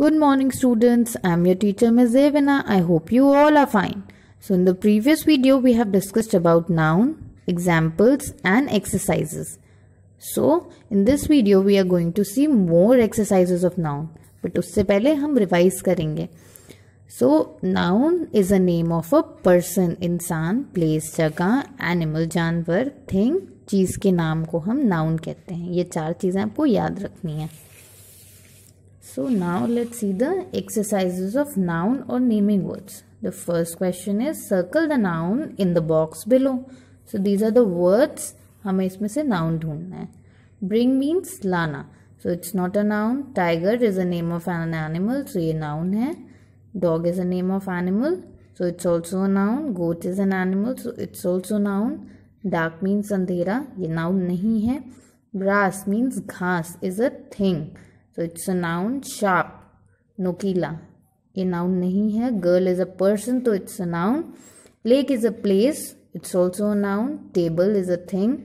Good morning students, I am your teacher Ms. Devina. I hope you all are fine. So in the previous video we have discussed about noun, examples and exercises. So in this video we are going to see more exercises of noun. But उससे पहले हम revise करेंगे. So noun is a name of a person, इंसान, place, जगह, animal, जानवर, thing, चीज़ के नाम को हम noun कहते हैं. ये चार चीज़ें आपको याद रखनी है. So now let's see the exercises of noun or naming words. The first question is circle the noun in the box below. So these are the words hame isme se noun dhoondna hai Bring means lana So it's not a noun. Tiger is a name of an animal. So ye noun hai Dog is a name of animal. So it's also a noun. Goat is an animal. So it's also a noun. Dark means andhera ye noun nahi hai Grass means घास is a thing. So it's a noun sharp नोकीला ये noun नहीं है girl is a person तो it's a noun lake is a place it's also a noun table is a thing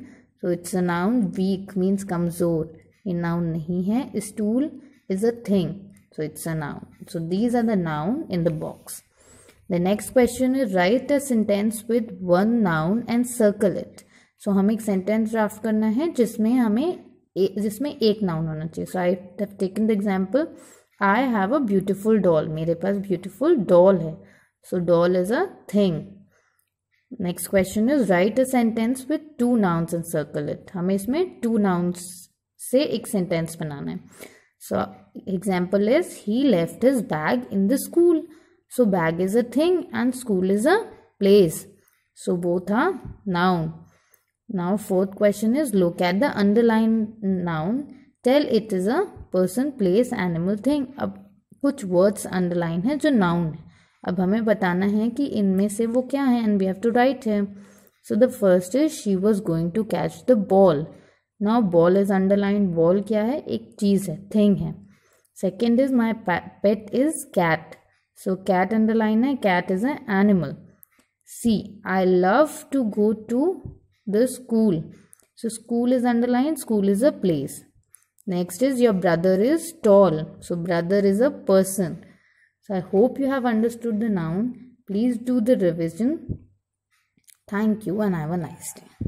तो it's a noun weak means कमजोर ये noun नहीं है stool is a thing so it's a noun so these are the noun in the box the next question is write a sentence with one noun and circle it so हमें एक sentence draft करना है जिसमें हमें जिसमें एक noun होना चाहिए so I have taken the example I have a beautiful doll मेरे पास ब्यूटिफुल डॉल है so doll is a thing next question is write a sentence with two nouns and circle it हमें इसमें two nouns से एक sentence बनाना है so example is he left his bag in the school so bag is a thing and school is a place so both are noun Now fourth question is look at the underlying noun. Tell it is a person, place, animal, thing. Which words underline हैं जो noun है. अब हमें बताना है कि इनमें से वो क्या है and we have to write him. So the first is she was going to catch the ball. Now ball is underlined. Ball क्या है? एक चीज है, thing है. Second is my pet is cat. So cat underline है. Cat is an animal. See, I love to go to the school. So school is underlined, school is a place. Next is your brother is tall. So brother is a person. So I hope you have understood the noun. Please do the revision. Thank you and have a nice day.